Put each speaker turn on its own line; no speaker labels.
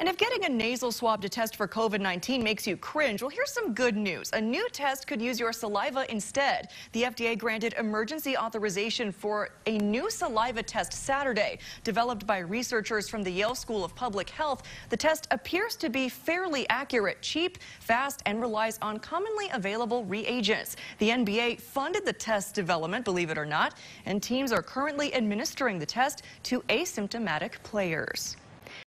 And if getting a nasal swab to test for COVID-19 makes you cringe, well, here's some good news. A new test could use your saliva instead. The FDA granted emergency authorization for a new saliva test Saturday. Developed by researchers from the Yale School of Public Health, the test appears to be fairly accurate, cheap, fast, and relies on commonly available reagents. The NBA funded the test development, believe it or not, and teams are currently administering the test to asymptomatic players.